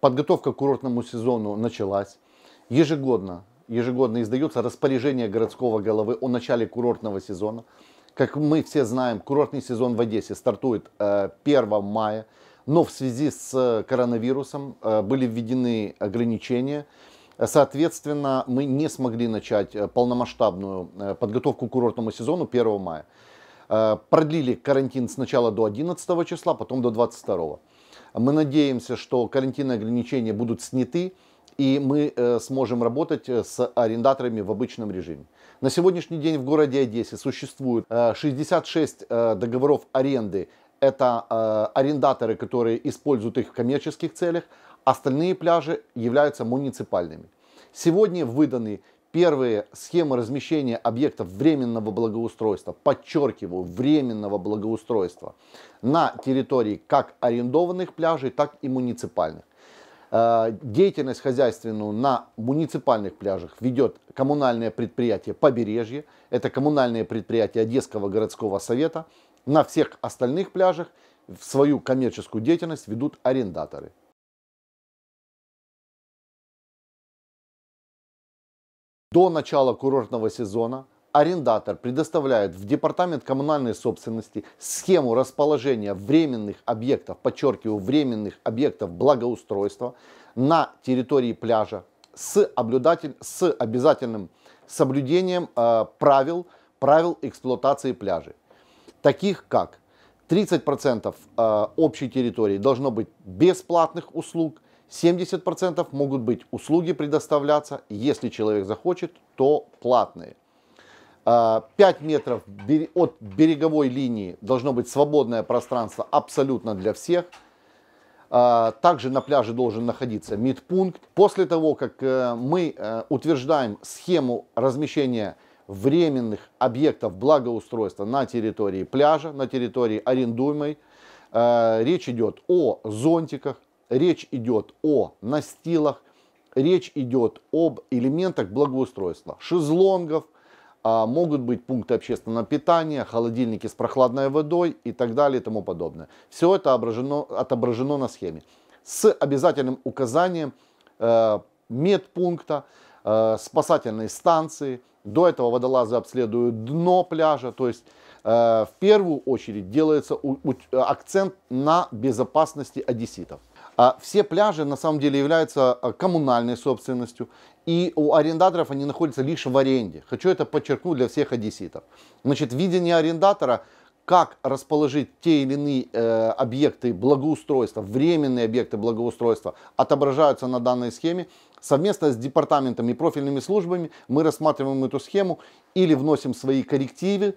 Подготовка к курортному сезону началась. Ежегодно, ежегодно издается распоряжение городского головы о начале курортного сезона. Как мы все знаем, курортный сезон в Одессе стартует 1 э, мая, но в связи с э, коронавирусом э, были введены ограничения. Соответственно, мы не смогли начать полномасштабную подготовку к курортному сезону 1 мая. Продлили карантин сначала до 11 числа, потом до 22. Мы надеемся, что карантинные ограничения будут сняты, и мы э, сможем работать э, с арендаторами в обычном режиме. На сегодняшний день в городе Одессе существует 66 э, договоров аренды. Это арендаторы, которые используют их в коммерческих целях. Остальные пляжи являются муниципальными. Сегодня выданы Первые схемы размещения объектов временного благоустройства, подчеркиваю, временного благоустройства, на территории как арендованных пляжей, так и муниципальных. Э, деятельность хозяйственную на муниципальных пляжах ведет коммунальное предприятие «Побережье». Это коммунальное предприятие Одесского городского совета. На всех остальных пляжах свою коммерческую деятельность ведут арендаторы. До начала курортного сезона арендатор предоставляет в Департамент коммунальной собственности схему расположения временных объектов, подчеркиваю, временных объектов благоустройства на территории пляжа с, облюдатель, с обязательным соблюдением э, правил, правил эксплуатации пляжей. Таких как 30% э, общей территории должно быть бесплатных услуг – 70% могут быть услуги предоставляться, если человек захочет, то платные. 5 а, метров от береговой линии должно быть свободное пространство абсолютно для всех. А, также на пляже должен находиться медпункт. После того, как э, мы э, утверждаем схему размещения временных объектов благоустройства на территории пляжа, на территории арендуемой, э, речь идет о зонтиках, речь идет о настилах, речь идет об элементах благоустройства. Шезлонгов, а, могут быть пункты общественного питания, холодильники с прохладной водой и так далее и тому подобное. Все это отображено, отображено на схеме. С обязательным указанием э, медпункта, э, спасательной станции. До этого водолазы обследуют дно пляжа, то есть э, в первую очередь делается акцент на безопасности одесситов. А все пляжи на самом деле являются а, коммунальной собственностью, и у арендаторов они находятся лишь в аренде. Хочу это подчеркнуть для всех одесситов. Значит, видение арендатора, как расположить те или иные э, объекты благоустройства, временные объекты благоустройства, отображаются на данной схеме. Совместно с департаментами и профильными службами мы рассматриваем эту схему или вносим свои коррективы,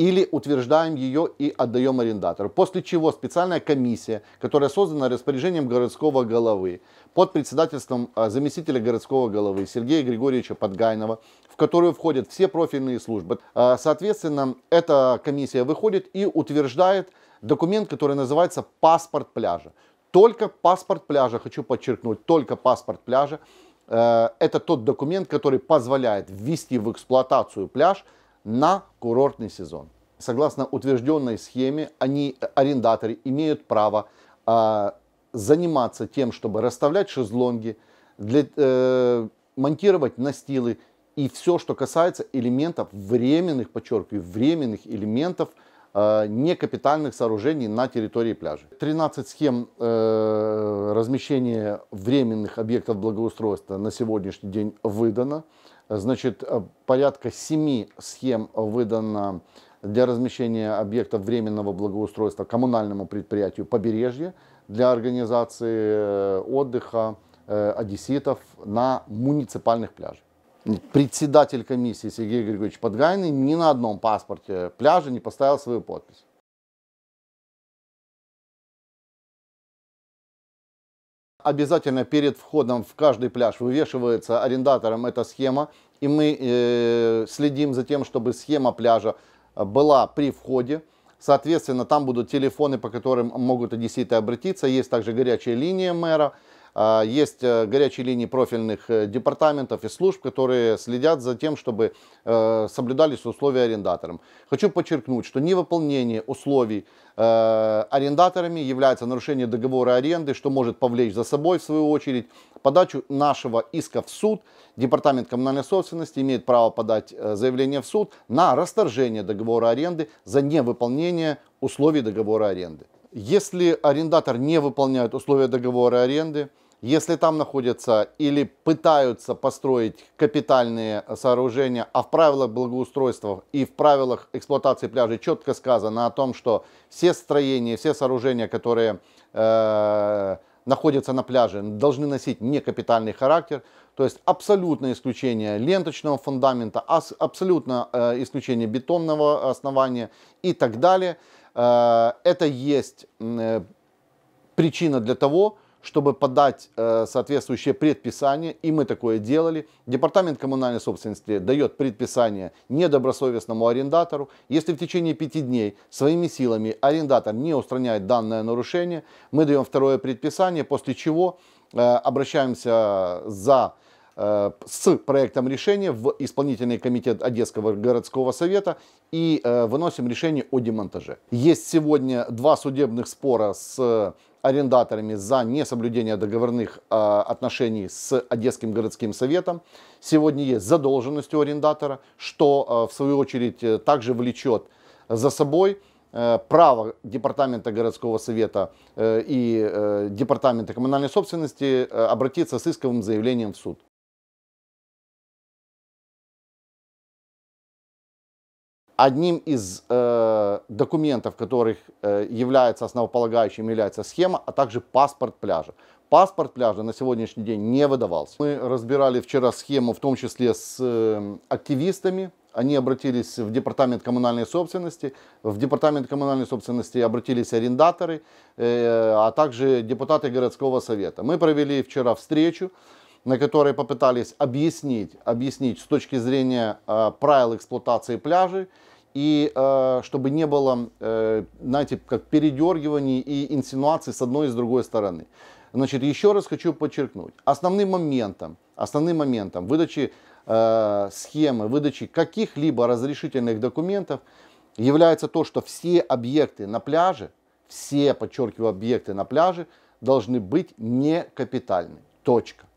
или утверждаем ее и отдаем арендатору. После чего специальная комиссия, которая создана распоряжением городского головы под председательством а, заместителя городского головы Сергея Григорьевича Подгайнова, в которую входят все профильные службы. А, соответственно, эта комиссия выходит и утверждает документ, который называется паспорт пляжа. Только паспорт пляжа, хочу подчеркнуть, только паспорт пляжа. Э, это тот документ, который позволяет ввести в эксплуатацию пляж – на курортный сезон. Согласно утвержденной схеме, они, э, арендаторы, имеют право э, заниматься тем, чтобы расставлять шезлонги, для, э, монтировать настилы и все, что касается элементов временных, подчеркиваю, временных элементов э, некапитальных сооружений на территории пляжа. 13 схем э, размещения временных объектов благоустройства на сегодняшний день выдано. Значит, э, порядка семи схем выдано для размещения объектов временного благоустройства коммунальному предприятию «Побережье» для организации э, отдыха э, одесситов на муниципальных пляжах. Председатель комиссии Сергей Григорьевич Подгайный ни на одном паспорте пляжа не поставил свою подпись. Обязательно перед входом в каждый пляж вывешивается арендатором эта схема, и мы э, следим за тем, чтобы схема пляжа была при входе. Соответственно, там будут телефоны, по которым могут одесситы обратиться. Есть также горячая линия мэра. А, есть э, горячие линии профильных э, департаментов и служб, которые следят за тем, чтобы э, соблюдались условия арендаторам. Хочу подчеркнуть, что невыполнение условий арендаторами является нарушение договора аренды, что может повлечь за собой, в свою очередь, подачу нашего иска в суд. Департамент коммунальной собственности имеет право подать заявление в суд на расторжение договора аренды за невыполнение условий договора аренды. Если арендатор не выполняет условия договора аренды, если там находятся или пытаются построить капитальные сооружения, а в правилах благоустройства и в правилах эксплуатации пляжей четко сказано о том, что все строения, все сооружения, которые э, находятся на пляже, должны носить некапитальный характер, то есть абсолютное исключение ленточного фундамента, абсолютное э, исключение бетонного основания и так далее – Э, это есть э, причина для того, чтобы подать э, соответствующее предписание, и мы такое делали. Департамент коммунальной собственности дает предписание недобросовестному арендатору. Если в течение пяти дней своими силами арендатор не устраняет данное нарушение, мы даем второе предписание, после чего обращаемся за Э, с проектом решения в исполнительный комитет Одесского городского совета и э, выносим решение о демонтаже. Есть сегодня два судебных спора с арендаторами за несоблюдение договорных э, отношений с Одесским городским советом. Сегодня есть задолженность у арендатора, что в свою очередь также влечет за собой право департамента городского совета и департамента коммунальной собственности обратиться с исковым заявлением в суд. Одним из э, документов, которых э, является основополагающим, является схема, а также паспорт пляжа. Паспорт пляжа на сегодняшний день не выдавался. Мы разбирали вчера схему, в том числе с э, активистами. Они обратились в департамент коммунальной собственности. В департамент коммунальной собственности обратились арендаторы, э, а также депутаты городского совета. Мы провели вчера встречу на которой попытались объяснить, объяснить с точки зрения э, правил эксплуатации пляжей, и э, чтобы не было, э, знаете, как передергиваний и инсинуаций с одной и с другой стороны. Значит, еще раз хочу подчеркнуть, основным моментом, основным моментом выдачи э, схемы, выдачи каких-либо разрешительных документов является то, что все объекты на пляже, все, подчеркиваю, объекты на пляже должны быть не капитальны. Точка.